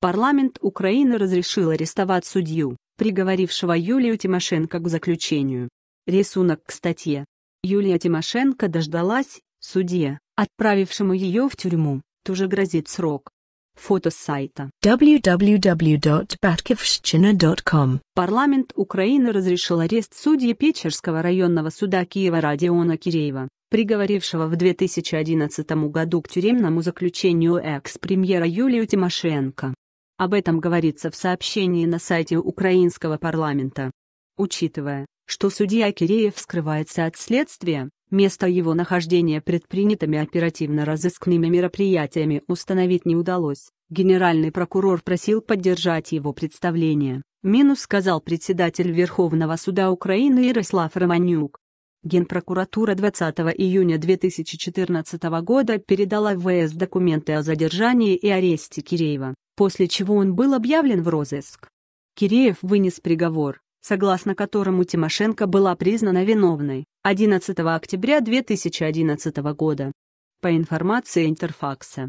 Парламент Украины разрешил арестовать судью, приговорившего Юлию Тимошенко к заключению. Рисунок к статье. Юлия Тимошенко дождалась судье, отправившему ее в тюрьму, тоже грозит срок. Фото с сайта www.batkivshchina.com Парламент Украины разрешил арест судьи Печерского районного суда Киева Родиона Киреева, приговорившего в 2011 году к тюремному заключению экс-премьера Юлию Тимошенко. Об этом говорится в сообщении на сайте украинского парламента. Учитывая, что судья Киреев скрывается от следствия, место его нахождения предпринятыми оперативно-розыскными мероприятиями установить не удалось. Генеральный прокурор просил поддержать его представление, минус сказал председатель Верховного суда Украины Ярослав Романюк. Генпрокуратура 20 июня 2014 года передала в ВС документы о задержании и аресте Киреева, после чего он был объявлен в розыск. Киреев вынес приговор, согласно которому Тимошенко была признана виновной 11 октября 2011 года по информации Интерфакса.